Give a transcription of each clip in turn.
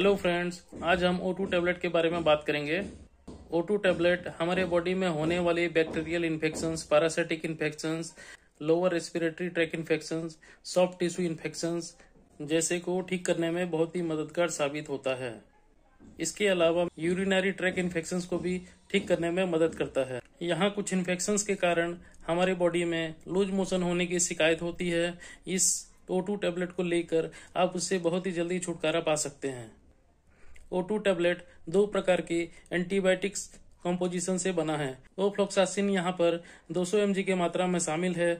hello friends आज हम ओ two tablet के बारे में बात करेंगे ओ टू टेबलेट हमारे बॉडी में होने वाले bacterial infection parasitic infection lower respiratory tract infection soft tissue infection जैसे को ठीक करने में बहुत ही मददगार साबित होता है इसके अलावा यूरिनरी ट्रैक इन्फेक्शन को भी ठीक करने में मदद करता है यहाँ कुछ इन्फेक्शन के कारण हमारे बॉडी में लूज मोशन होने की शिकायत होती है इस ओ टू टेबलेट को लेकर आप उससे बहुत ही जल्दी छुटकारा पा सकते हैं ओ टू टेबलेट दो प्रकार के एंटीबायोटिक्स कॉम्पोजिशन से बना है ओफ्लोक्सासिन यहाँ पर 200 सौ एम के मात्रा में शामिल है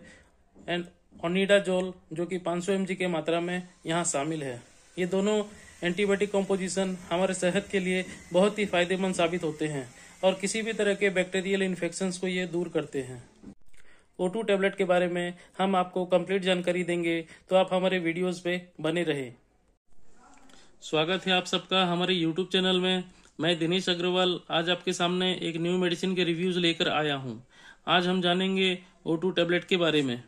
एंड ओनिडाजोल जो कि 500 सौ के मात्रा में यहाँ शामिल है ये दोनों एंटीबायोटिक कॉम्पोजिशन हमारे सेहत के लिए बहुत ही फायदेमंद साबित होते हैं और किसी भी तरह के बैक्टीरियल इन्फेक्शन को ये दूर करते हैं ओ टू टेबलेट के बारे में हम आपको कंप्लीट जानकारी देंगे तो आप हमारे वीडियोस पे बने रहें स्वागत है आप सबका हमारे यूट्यूब चैनल में मैं दिनेश अग्रवाल आज आपके सामने एक न्यू मेडिसिन के रिव्यूज लेकर आया हूं आज हम जानेंगे ओ टू टेबलेट के बारे में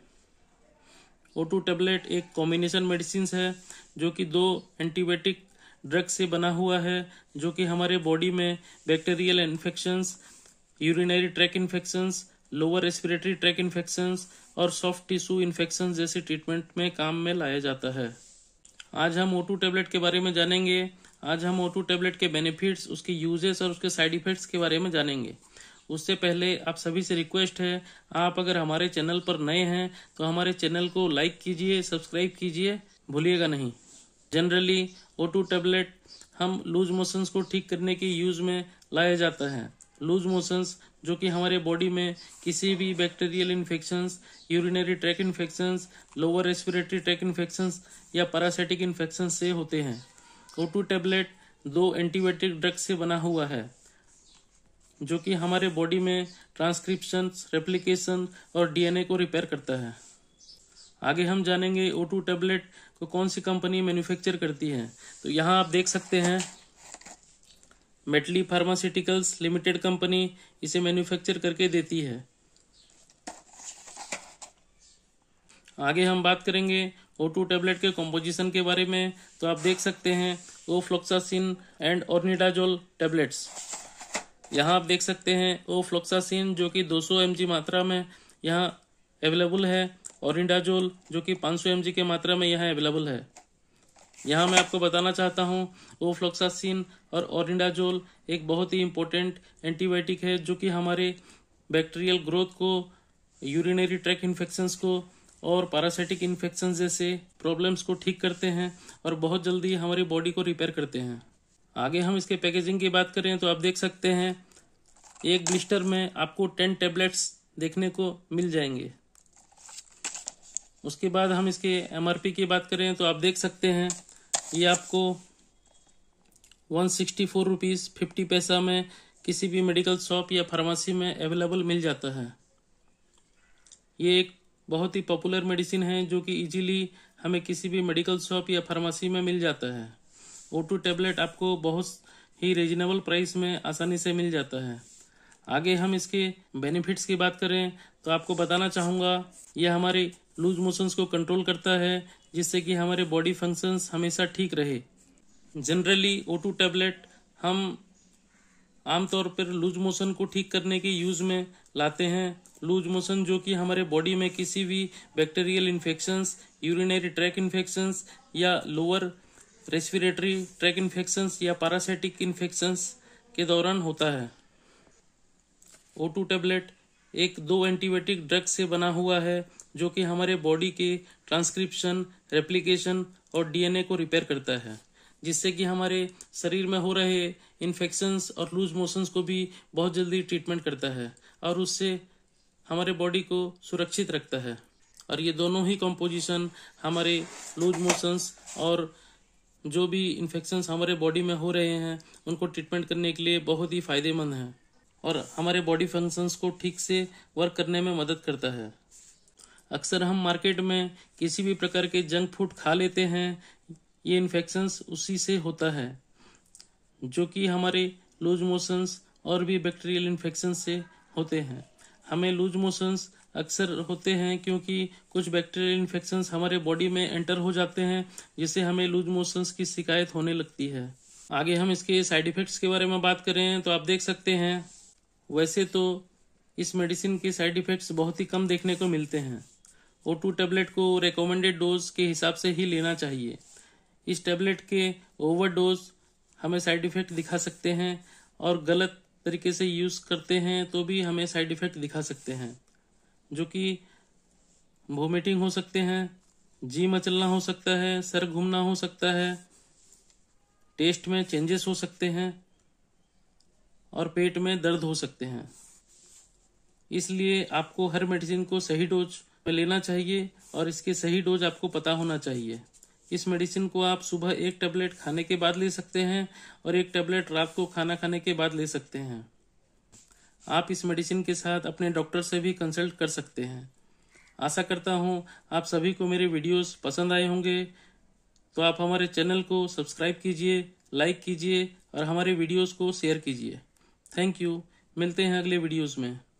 ओ टू टेबलेट एक कॉम्बिनेशन मेडिसिन है जो कि दो एंटीबायोटिक ड्रग से बना हुआ है जो कि हमारे बॉडी में bacterial infections urinary tract infections lower respiratory tract infections और सॉफ्ट टिश्यू इन्फेक्शन जैसे ट्रीटमेंट में काम में लाया जाता है आज हम ओ टेबलेट के बारे में जानेंगे आज हम ओ टेबलेट के बेनिफिट्स उसके यूजेस और उसके साइड इफेक्ट्स के बारे में जानेंगे उससे पहले आप सभी से रिक्वेस्ट है आप अगर हमारे चैनल पर नए हैं तो हमारे चैनल को लाइक कीजिए सब्सक्राइब कीजिए भूलिएगा नहीं जनरली ओ टू टेबलेट हम लूज मोशंस को ठीक करने के यूज में लाया जाता है लूज मोशंस जो कि हमारे बॉडी में किसी भी bacterial infections urinary tract infections lower respiratory tract infections या पैरासिटिक इन्फेक्शन से होते हैं ओ टू टेबलेट दो एंटीबायोटिक ड्रग से बना हुआ है जो कि हमारे बॉडी में ट्रांसक्रिप्शन रेप्लीकेशन और डीएनए को रिपेयर करता है आगे हम जानेंगे ओ टू टेबलेट को कौन सी कंपनी मैन्युफैक्चर करती है तो यहाँ आप देख सकते हैं मेटली फार्मास्यूटिकल्स लिमिटेड कंपनी इसे मैन्युफैक्चर करके देती है आगे हम बात करेंगे ओ टू टेबलेट के कॉम्पोजिशन के बारे में तो आप देख सकते हैं ofloxacin and ornidazole tablets यहाँ आप देख सकते हैं ओ फ्लोक्सासिन जो कि 200 सौ मात्रा में यहाँ अवेलेबल है ऑर्निडाजोल जो कि 500 सौ के मात्रा में यहाँ अवेलेबल है यहाँ मैं आपको बताना चाहता हूँ ओफ्लोक्सासिन और ओरिंडाजोल एक बहुत ही इम्पोर्टेंट एंटीबायोटिक है जो कि हमारे बैक्टीरियल ग्रोथ को यूरिनरी ट्रैक इन्फेक्शंस को और पैरासिटिक इन्फेक्शन जैसे प्रॉब्लम्स को ठीक करते हैं और बहुत जल्दी हमारी बॉडी को रिपेयर करते हैं आगे हम इसके पैकेजिंग की बात करें तो आप देख सकते हैं एक ब्लिस्टर में आपको टेन टेबलेट्स देखने को मिल जाएंगे उसके बाद हम इसके एमआरपी की बात करें तो आप देख सकते हैं ये आपको वन सिक्सटी फोर रुपीज़ फिफ्टी पैसा में किसी भी मेडिकल शॉप या फार्मेसी में अवेलेबल मिल जाता है ये एक बहुत ही पॉपुलर मेडिसिन है जो कि इजीली हमें किसी भी मेडिकल शॉप या फार्मेसी में मिल जाता है ओ टू टेबलेट आपको बहुत ही रिजनेबल प्राइस में आसानी से मिल जाता है आगे हम इसके बेनिफिट्स की बात करें तो आपको बताना चाहूँगा यह हमारी लूज मोशंस को कंट्रोल करता है जिससे कि हमारे बॉडी फंक्शंस हमेशा ठीक रहे जनरली ओ टू टैबलेट हम आमतौर पर लूज मोशन को ठीक करने के यूज़ में लाते हैं लूज मोशन जो कि हमारे बॉडी में किसी भी bacterial infections urinary tract infections या लोअर रेस्पिरेटरी ट्रैक इन्फेक्शंस या पैरासाइटिक इन्फेक्शंस के दौरान होता है ओ टू टैबलेट एक दो एंटीबायोटिक ड्रग से बना हुआ है जो कि हमारे बॉडी के ट्रांसक्रिप्शन रेप्लिकेशन और डीएनए को रिपेयर करता है जिससे कि हमारे शरीर में हो रहे इन्फेक्शंस और लूज मोशंस को भी बहुत जल्दी ट्रीटमेंट करता है और उससे हमारे बॉडी को सुरक्षित रखता है और ये दोनों ही कंपोजिशन हमारे लूज मोशंस और जो भी इन्फेक्शंस हमारे बॉडी में हो रहे हैं उनको ट्रीटमेंट करने के लिए बहुत ही फायदेमंद है और हमारे बॉडी फंक्शंस को ठीक से वर्क करने में मदद करता है अक्सर हम मार्केट में किसी भी प्रकार के जंक फूड खा लेते हैं ये इन्फेक्शंस उसी से होता है जो कि हमारे लूज मोशंस और भी बैक्टीरियल इन्फेक्शन से होते हैं हमें लूज मोशंस अक्सर होते हैं क्योंकि कुछ बैक्टीरियल इन्फेक्शन हमारे बॉडी में एंटर हो जाते हैं जिससे हमें लूज मोशंस की शिकायत होने लगती है आगे हम इसके साइड इफेक्ट्स के बारे में बात करें तो आप देख सकते हैं वैसे तो इस मेडिसिन के साइड इफेक्ट्स बहुत ही कम देखने को मिलते हैं ओ टू टेबलेट को रिकमेंडेड डोज के हिसाब से ही लेना चाहिए इस टेबलेट के ओवर डोज हमें साइड इफेक्ट दिखा सकते हैं और गलत तरीके से यूज़ करते हैं तो भी हमें साइड इफेक्ट दिखा सकते हैं जो कि वोमिटिंग हो सकते हैं जी मचलना हो सकता है सर घूमना हो सकता है टेस्ट में चेंजेस हो सकते हैं और पेट में दर्द हो सकते हैं इसलिए आपको हर मेडिसिन को सही डोज में लेना चाहिए और इसके सही डोज आपको पता होना चाहिए इस मेडिसिन को आप सुबह एक टैबलेट खाने के बाद ले सकते हैं और एक टैबलेट रात को खाना खाने के बाद ले सकते हैं आप इस मेडिसिन के साथ अपने डॉक्टर से भी कंसल्ट कर सकते हैं आशा करता हूँ आप सभी को मेरे वीडियोस पसंद आए होंगे तो आप हमारे चैनल को सब्सक्राइब कीजिए लाइक कीजिए और हमारे वीडियोस को शेयर कीजिए थैंक यू मिलते हैं अगले वीडियोस में